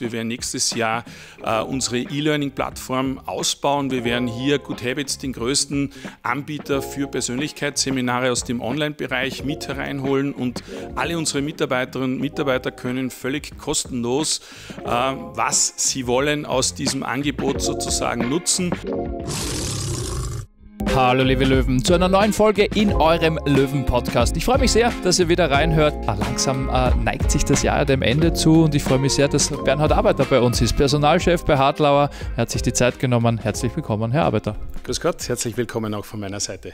wir werden nächstes Jahr äh, unsere E-Learning-Plattform ausbauen. Wir werden hier Good Habits, den größten Anbieter für Persönlichkeitsseminare aus dem Online-Bereich, mit hereinholen und alle unsere Mitarbeiterinnen und Mitarbeiter können völlig kostenlos, äh, was sie wollen, aus diesem Angebot sozusagen nutzen. Hallo liebe Löwen, zu einer neuen Folge in eurem Löwen-Podcast. Ich freue mich sehr, dass ihr wieder reinhört. Ah, langsam äh, neigt sich das Jahr dem Ende zu und ich freue mich sehr, dass Bernhard Arbeiter bei uns ist, Personalchef bei Hartlauer. Er hat sich die Zeit genommen. Herzlich willkommen, Herr Arbeiter. Grüß Gott, herzlich willkommen auch von meiner Seite.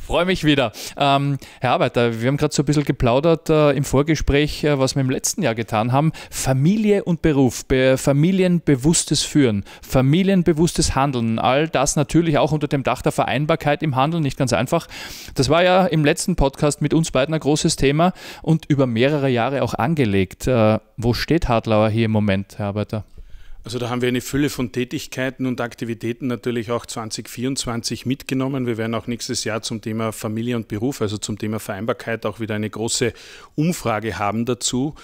Freue mich wieder. Ähm, Herr Arbeiter, wir haben gerade so ein bisschen geplaudert äh, im Vorgespräch, äh, was wir im letzten Jahr getan haben. Familie und Beruf, be familienbewusstes Führen, familienbewusstes Handeln, all das natürlich auch unter dem Dach der Vereinbarkeit im Handeln, nicht ganz einfach. Das war ja im letzten Podcast mit uns beiden ein großes Thema und über mehrere Jahre auch angelegt. Äh, wo steht Hartlauer hier im Moment, Herr Arbeiter? Also da haben wir eine Fülle von Tätigkeiten und Aktivitäten natürlich auch 2024 mitgenommen. Wir werden auch nächstes Jahr zum Thema Familie und Beruf, also zum Thema Vereinbarkeit, auch wieder eine große Umfrage haben dazu.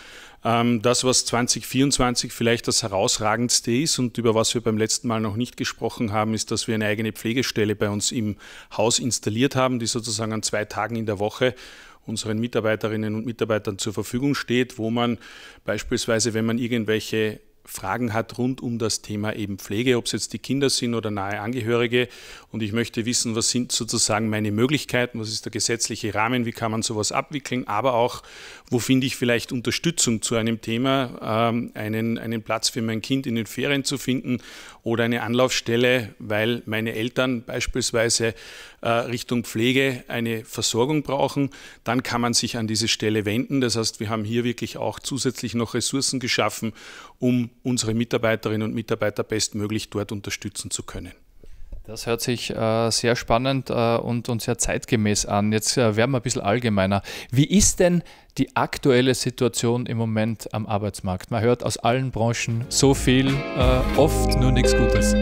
Ähm, das, was 2024 vielleicht das herausragendste ist und über was wir beim letzten Mal noch nicht gesprochen haben, ist, dass wir eine eigene Pflegestelle bei uns im Haus installiert haben, die sozusagen an zwei Tagen in der Woche unseren Mitarbeiterinnen und Mitarbeitern zur Verfügung steht, wo man beispielsweise, wenn man irgendwelche Fragen hat rund um das Thema eben Pflege, ob es jetzt die Kinder sind oder nahe Angehörige. Und ich möchte wissen, was sind sozusagen meine Möglichkeiten, was ist der gesetzliche Rahmen, wie kann man sowas abwickeln, aber auch, wo finde ich vielleicht Unterstützung zu einem Thema, ähm, einen, einen Platz für mein Kind in den Ferien zu finden oder eine Anlaufstelle, weil meine Eltern beispielsweise äh, Richtung Pflege eine Versorgung brauchen, dann kann man sich an diese Stelle wenden. Das heißt, wir haben hier wirklich auch zusätzlich noch Ressourcen geschaffen, um unsere Mitarbeiterinnen und Mitarbeiter bestmöglich dort unterstützen zu können. Das hört sich äh, sehr spannend äh, und, und, sehr zeitgemäß an. Jetzt äh, werden wir ein bisschen allgemeiner. Wie ist denn die aktuelle Situation im Moment am Arbeitsmarkt? Man hört aus allen Branchen so viel, äh, oft nur nichts Gutes.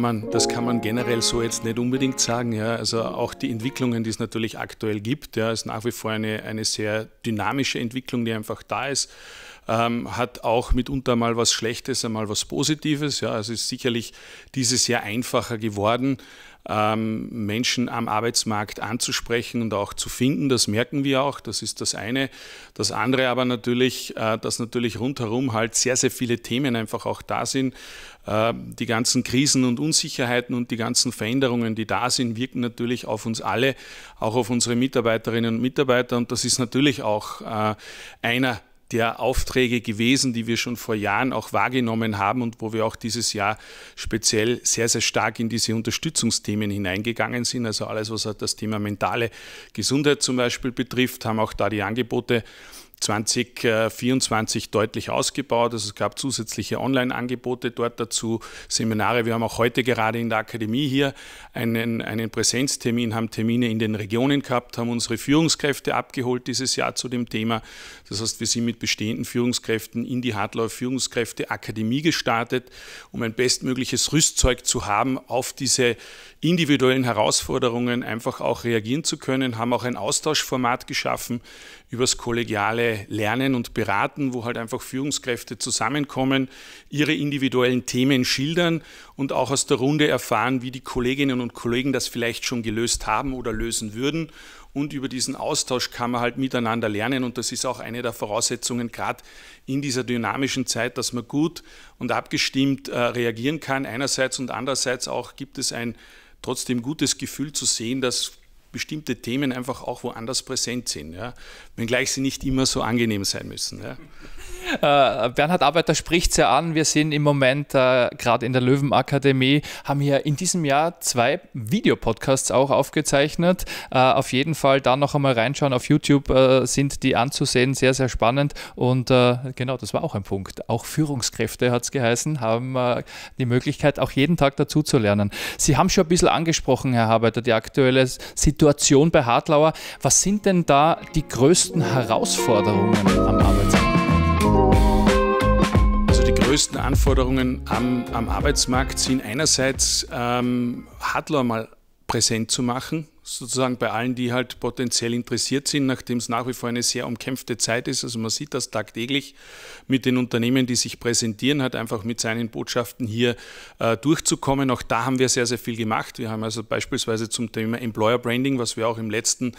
kann man, das kann man generell so jetzt nicht unbedingt sagen. Ja. Also auch die Entwicklungen, die es natürlich aktuell gibt, ja, ist nach wie vor eine, eine sehr dynamische Entwicklung, die einfach da ist ähm, hat auch mitunter mal was Schlechtes, einmal was Positives. Ja, also ist sicherlich dieses Jahr einfacher geworden, ähm, Menschen am Arbeitsmarkt anzusprechen und auch zu finden. Das merken wir auch. Das ist das eine. Das andere aber natürlich, äh, dass natürlich rundherum halt sehr, sehr viele Themen einfach auch da sind. Äh, die ganzen Krisen und Unsicherheiten und die ganzen Veränderungen, die da sind, wirken natürlich auf uns alle, auch auf unsere Mitarbeiterinnen und Mitarbeiter. Und das ist natürlich auch äh, einer der Aufträge gewesen, die wir schon vor Jahren auch wahrgenommen haben und wo wir auch dieses Jahr speziell sehr, sehr stark in diese Unterstützungsthemen hineingegangen sind. Also alles, was halt das Thema mentale Gesundheit zum Beispiel betrifft, haben auch da die Angebote 2024 deutlich ausgebaut. Also es gab zusätzliche Online-Angebote dort dazu, Seminare. Wir haben auch heute gerade in der Akademie hier einen, einen Präsenztermin, haben Termine in den Regionen gehabt, haben unsere Führungskräfte abgeholt dieses Jahr zu dem Thema. Das heißt, wir sind mit bestehenden Führungskräften in die Hartlauf Führungskräfte Akademie gestartet, um ein bestmögliches Rüstzeug zu haben auf diese individuellen Herausforderungen einfach auch reagieren zu können, haben auch ein Austauschformat geschaffen übers kollegiale Lernen und Beraten, wo halt einfach Führungskräfte zusammenkommen, ihre individuellen Themen schildern und auch aus der Runde erfahren, wie die Kolleginnen und Kollegen das vielleicht schon gelöst haben oder lösen würden und über diesen Austausch kann man halt miteinander lernen und das ist auch eine der Voraussetzungen gerade in dieser dynamischen Zeit, dass man gut und abgestimmt äh, reagieren kann einerseits und andererseits auch gibt es ein trotzdem gutes Gefühl zu sehen, dass bestimmte Themen einfach auch woanders präsent sind, ja? wenngleich sie nicht immer so angenehm sein müssen. Ja? Äh, Bernhard Arbeiter spricht es ja an. Wir sind im Moment äh, gerade in der Löwenakademie, haben hier in diesem Jahr zwei Videopodcasts auch aufgezeichnet. Äh, auf jeden Fall da noch einmal reinschauen. Auf YouTube äh, sind die anzusehen, sehr, sehr spannend. Und äh, genau, das war auch ein Punkt. Auch Führungskräfte, hat es geheißen, haben die Möglichkeit, auch jeden Tag dazu zu lernen. Sie haben schon ein bisschen angesprochen, Herr Arbeiter, die aktuelle Situation Situation bei Hartlauer. Was sind denn da die größten Herausforderungen am Arbeitsmarkt? Also die größten Anforderungen am, am Arbeitsmarkt sind einerseits ähm, Hartlauer mal präsent zu machen, sozusagen bei allen, die halt potenziell interessiert sind, nachdem es nach wie vor eine sehr umkämpfte Zeit ist. Also man sieht das tagtäglich mit den Unternehmen, die sich präsentieren, halt einfach mit seinen Botschaften hier äh, durchzukommen. Auch da haben wir sehr, sehr viel gemacht. Wir haben also beispielsweise zum Thema Employer Branding, was wir auch im letzten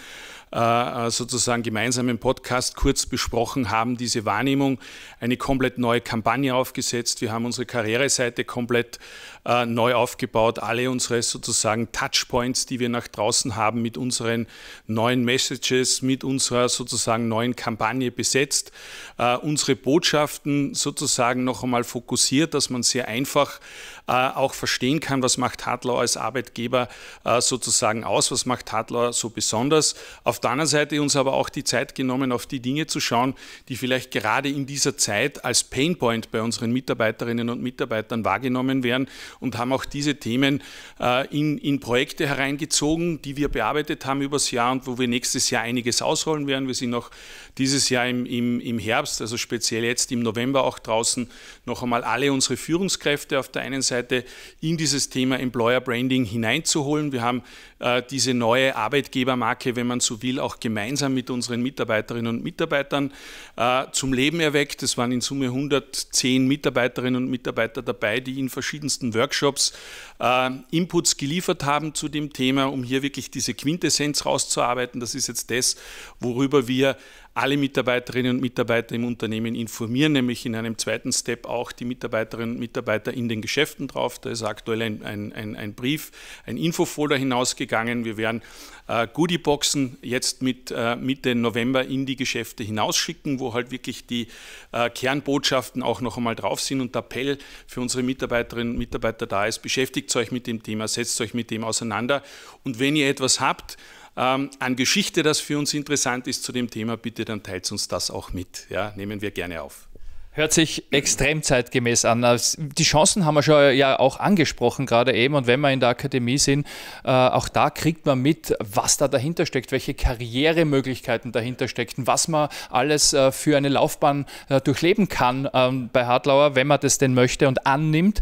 äh, äh sozusagen gemeinsamen Podcast kurz besprochen haben, diese Wahrnehmung, eine komplett neue Kampagne aufgesetzt. Wir haben unsere Karriereseite komplett äh, neu aufgebaut, alle unsere sozusagen Touchpoints, die wir nach draußen haben haben, mit unseren neuen Messages, mit unserer sozusagen neuen Kampagne besetzt, äh, unsere Botschaften sozusagen noch einmal fokussiert, dass man sehr einfach äh, auch verstehen kann, was macht Hadlau als Arbeitgeber äh, sozusagen aus, was macht Hadlau so besonders. Auf der anderen Seite uns aber auch die Zeit genommen, auf die Dinge zu schauen, die vielleicht gerade in dieser Zeit als Painpoint bei unseren Mitarbeiterinnen und Mitarbeitern wahrgenommen werden und haben auch diese Themen äh, in, in Projekte hereingezogen, die wir wir bearbeitet haben übers Jahr und wo wir nächstes Jahr einiges ausrollen werden. Wir sind auch dieses Jahr im, im, im Herbst, also speziell jetzt im November auch draußen, noch einmal alle unsere Führungskräfte auf der einen Seite in dieses Thema Employer Branding hineinzuholen. Wir haben äh, diese neue Arbeitgebermarke, wenn man so will, auch gemeinsam mit unseren Mitarbeiterinnen und Mitarbeitern äh, zum Leben erweckt. Es waren in Summe 110 Mitarbeiterinnen und Mitarbeiter dabei, die in verschiedensten Workshops äh, Inputs geliefert haben zu dem Thema, um hier wirklich die diese Quintessenz rauszuarbeiten. Das ist jetzt das, worüber wir alle Mitarbeiterinnen und Mitarbeiter im Unternehmen informieren, nämlich in einem zweiten Step auch die Mitarbeiterinnen und Mitarbeiter in den Geschäften drauf. Da ist aktuell ein, ein, ein, ein Brief, ein Infofolder hinausgegangen. Wir werden äh, Goodieboxen jetzt mit äh, Mitte November in die Geschäfte hinausschicken, wo halt wirklich die äh, Kernbotschaften auch noch einmal drauf sind und der Appell für unsere Mitarbeiterinnen und Mitarbeiter da ist, beschäftigt euch mit dem Thema, setzt euch mit dem auseinander und wenn ihr etwas habt, ähm, an Geschichte, das für uns interessant ist zu dem Thema, bitte dann teilt uns das auch mit. Ja, nehmen wir gerne auf. Hört sich extrem zeitgemäß an. Äh, die Chancen haben wir schon ja auch angesprochen gerade eben. Und wenn wir in der Akademie sind, äh, auch da kriegt man mit, was da dahinter steckt, welche Karrieremöglichkeiten dahinter stecken, was man alles äh, für eine Laufbahn durchleben kann ähm, bei Hartlauer, wenn man das denn möchte und annimmt.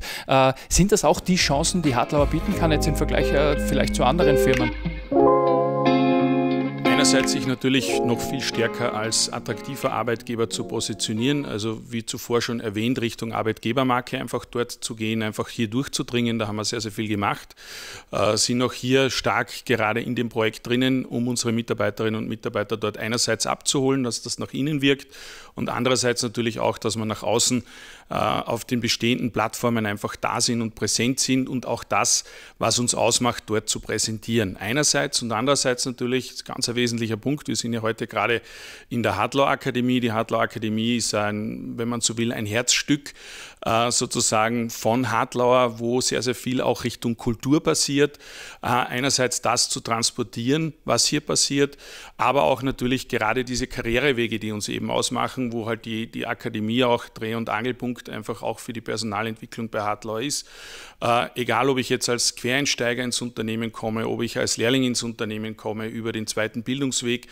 Sind das auch die Chancen, die Hartlauer bieten kann jetzt im Vergleich vielleicht zu anderen Firmen? einerseits sich natürlich noch viel stärker als attraktiver Arbeitgeber zu positionieren, also wie zuvor schon erwähnt, Richtung Arbeitgebermarke einfach dort zu gehen, einfach hier durchzudringen, da haben wir sehr, sehr viel gemacht, äh, sind auch hier stark gerade in dem Projekt drinnen, um unsere Mitarbeiterinnen und Mitarbeiter dort einerseits abzuholen, dass das nach innen wirkt und andererseits natürlich auch, dass man nach außen äh, auf den bestehenden Plattformen einfach da sind und präsent sind und auch das, was uns ausmacht, dort zu präsentieren. Einerseits und andererseits natürlich das ganze Wesen wesentlicher Punkt. Wir sind ja heute gerade in der Hadlow Akademie. Die Hadlow Akademie ist ein, wenn man so will, ein Herzstück äh, sozusagen von Hadlauer, wo sehr, sehr viel auch Richtung Kultur passiert. Äh, einerseits das zu transportieren, was hier passiert, aber auch natürlich gerade diese Karrierewege, die uns eben ausmachen, wo halt die, die Akademie auch Dreh- und Angelpunkt einfach auch für die Personalentwicklung bei Hadlauer ist. Äh, egal, ob ich jetzt als Quereinsteiger ins Unternehmen komme, ob ich als Lehrling ins Unternehmen komme, über den zweiten Bildungsweg, Bildungsweg,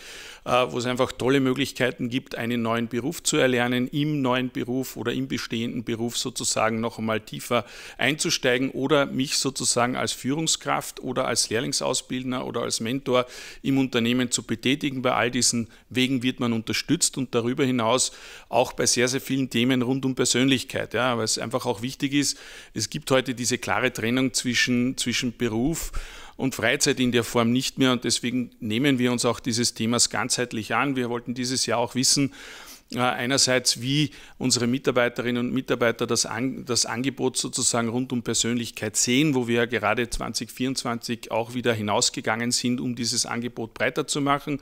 äh, wo es einfach tolle Möglichkeiten gibt, einen neuen Beruf zu erlernen, im neuen Beruf oder im bestehenden Beruf sozusagen noch einmal tiefer einzusteigen oder mich sozusagen als Führungskraft oder als Lehrlingsausbildner oder als Mentor im Unternehmen zu betätigen. Bei all diesen Wegen wird man unterstützt und darüber hinaus auch bei sehr, sehr vielen Themen rund um Persönlichkeit, ja, weil es einfach auch wichtig ist, es gibt heute diese klare Trennung zwischen, zwischen Beruf und und Freizeit in der Form nicht mehr. Und deswegen nehmen wir uns auch dieses Themas ganzheitlich an. Wir wollten dieses Jahr auch wissen, äh, einerseits, wie unsere Mitarbeiterinnen und Mitarbeiter das, An das Angebot sozusagen rund um Persönlichkeit sehen, wo wir ja gerade 2024 auch wieder hinausgegangen sind, um dieses Angebot breiter zu machen,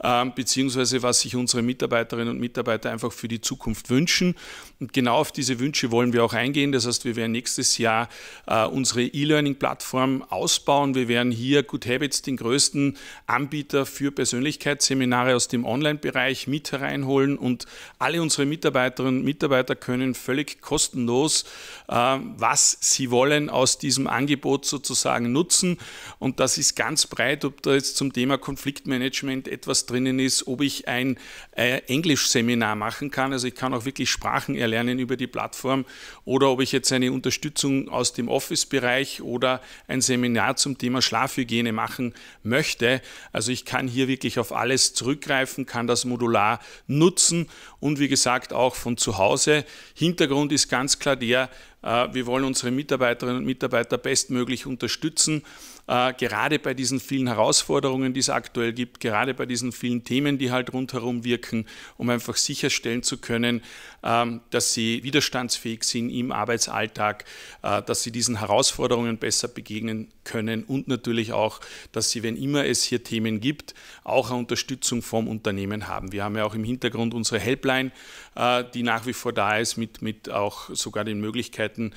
äh, beziehungsweise was sich unsere Mitarbeiterinnen und Mitarbeiter einfach für die Zukunft wünschen. Und genau auf diese Wünsche wollen wir auch eingehen. Das heißt, wir werden nächstes Jahr äh, unsere E-Learning-Plattform ausbauen. Wir werden hier Good Habits, den größten Anbieter für Persönlichkeitsseminare aus dem Online-Bereich, mit hereinholen und und alle unsere Mitarbeiterinnen und Mitarbeiter können völlig kostenlos, äh, was sie wollen, aus diesem Angebot sozusagen nutzen. Und das ist ganz breit, ob da jetzt zum Thema Konfliktmanagement etwas drinnen ist, ob ich ein äh, Englischseminar machen kann. Also ich kann auch wirklich Sprachen erlernen über die Plattform oder ob ich jetzt eine Unterstützung aus dem Office-Bereich oder ein Seminar zum Thema Schlafhygiene machen möchte. Also ich kann hier wirklich auf alles zurückgreifen, kann das modular nutzen und wie gesagt auch von zu Hause. Hintergrund ist ganz klar der, äh, wir wollen unsere Mitarbeiterinnen und Mitarbeiter bestmöglich unterstützen. Äh, gerade bei diesen vielen Herausforderungen, die es aktuell gibt, gerade bei diesen vielen Themen, die halt rundherum wirken, um einfach sicherstellen zu können, ähm, dass sie widerstandsfähig sind im Arbeitsalltag, äh, dass sie diesen Herausforderungen besser begegnen können und natürlich auch, dass sie, wenn immer es hier Themen gibt, auch eine Unterstützung vom Unternehmen haben. Wir haben ja auch im Hintergrund unsere Helpline, äh, die nach wie vor da ist, mit, mit auch sogar den Möglichkeiten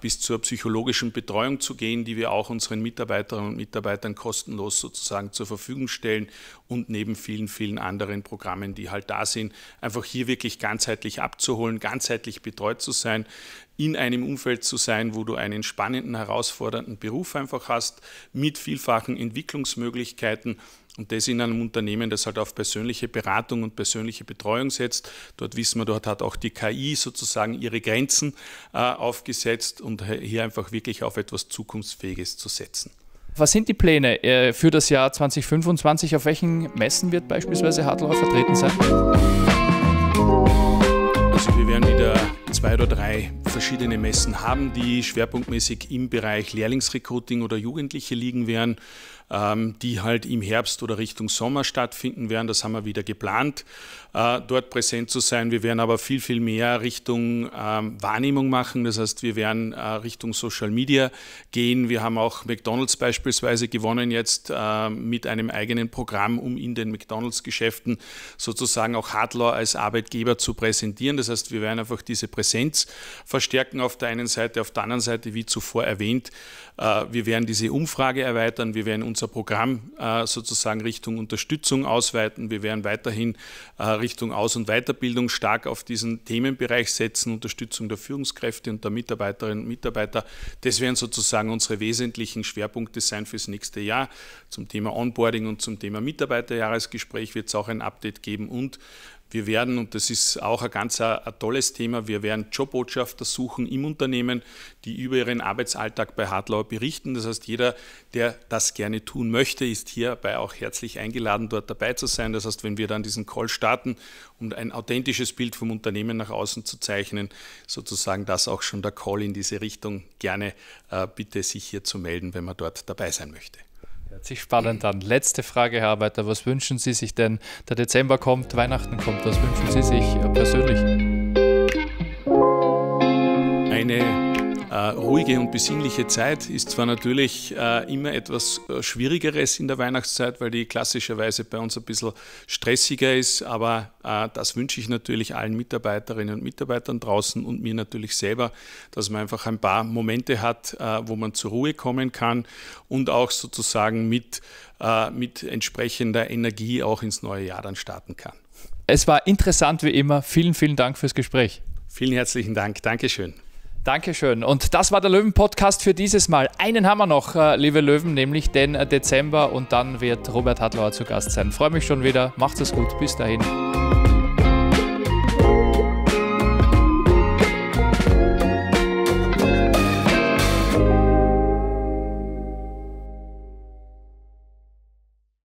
bis zur psychologischen Betreuung zu gehen, die wir auch unseren Mitarbeitern Mitarbeiterinnen und Mitarbeitern kostenlos sozusagen zur Verfügung stellen und neben vielen, vielen anderen Programmen, die halt da sind, einfach hier wirklich ganzheitlich abzuholen, ganzheitlich betreut zu sein, in einem Umfeld zu sein, wo du einen spannenden, herausfordernden Beruf einfach hast, mit vielfachen Entwicklungsmöglichkeiten und das in einem Unternehmen, das halt auf persönliche Beratung und persönliche Betreuung setzt. Dort wissen wir, dort hat auch die KI sozusagen ihre Grenzen äh, aufgesetzt und hier einfach wirklich auf etwas Zukunftsfähiges zu setzen. Was sind die Pläne äh, für das Jahr 2025? Auf welchen Messen wird beispielsweise Hartlauer vertreten sein? Also wir werden wieder zwei oder drei verschiedene Messen haben, die schwerpunktmäßig im Bereich Lehrlingsrecruiting oder Jugendliche liegen werden, ähm, die halt im Herbst oder Richtung Sommer stattfinden werden. Das haben wir wieder geplant, äh, dort präsent zu sein. Wir werden aber viel, viel mehr Richtung ähm, Wahrnehmung machen. Das heißt, wir werden äh, Richtung Social Media gehen. Wir haben auch McDonald's beispielsweise gewonnen jetzt äh, mit einem eigenen Programm, um in den McDonald's-Geschäften sozusagen auch Hardlaw als Arbeitgeber zu präsentieren. Das heißt, wir werden einfach diese Präsenz verstärken auf der einen Seite, auf der anderen Seite, wie zuvor erwähnt, äh, wir werden diese Umfrage erweitern, wir werden unser Programm äh, sozusagen Richtung Unterstützung ausweiten, wir werden weiterhin äh, Richtung Aus- und Weiterbildung stark auf diesen Themenbereich setzen, Unterstützung der Führungskräfte und der Mitarbeiterinnen und Mitarbeiter. Das werden sozusagen unsere wesentlichen Schwerpunkte sein fürs nächste Jahr. Zum Thema Onboarding und zum Thema Mitarbeiterjahresgespräch wird es auch ein Update geben und wir werden, und das ist auch ein ganz ein, tolles Thema, wir werden Jobbotschafter suchen im Unternehmen, die über ihren Arbeitsalltag bei Hartlauer berichten. Das heißt, jeder, der das gerne tun möchte, ist hierbei auch herzlich eingeladen, dort dabei zu sein. Das heißt, wenn wir dann diesen Call starten, um ein authentisches Bild vom Unternehmen nach außen zu zeichnen, sozusagen das auch schon der Call in diese Richtung, gerne äh, bitte sich hier zu melden, wenn man dort dabei sein möchte. Hört sich spannend an. Letzte Frage, Herr Arbeiter. Was wünschen Sie sich denn? Der Dezember kommt, Weihnachten kommt. Was wünschen Sie sich persönlich? Eine äh, ruhige und besinnliche Zeit ist zwar natürlich äh, immer etwas äh, Schwierigeres in der Weihnachtszeit, weil die klassischerweise bei uns ein bisschen stressiger ist, aber das wünsche ich natürlich allen Mitarbeiterinnen und Mitarbeitern draußen und mir natürlich selber, dass man einfach ein paar Momente hat, wo man zur Ruhe kommen kann und auch sozusagen mit, mit entsprechender Energie auch ins neue Jahr dann starten kann. Es war interessant wie immer. Vielen, vielen Dank fürs Gespräch. Vielen herzlichen Dank. Dankeschön. Dankeschön. Und das war der Löwen-Podcast für dieses Mal. Einen haben wir noch, äh, liebe Löwen, nämlich den Dezember. Und dann wird Robert Hadlauer zu Gast sein. Freue mich schon wieder. Macht es gut. Bis dahin.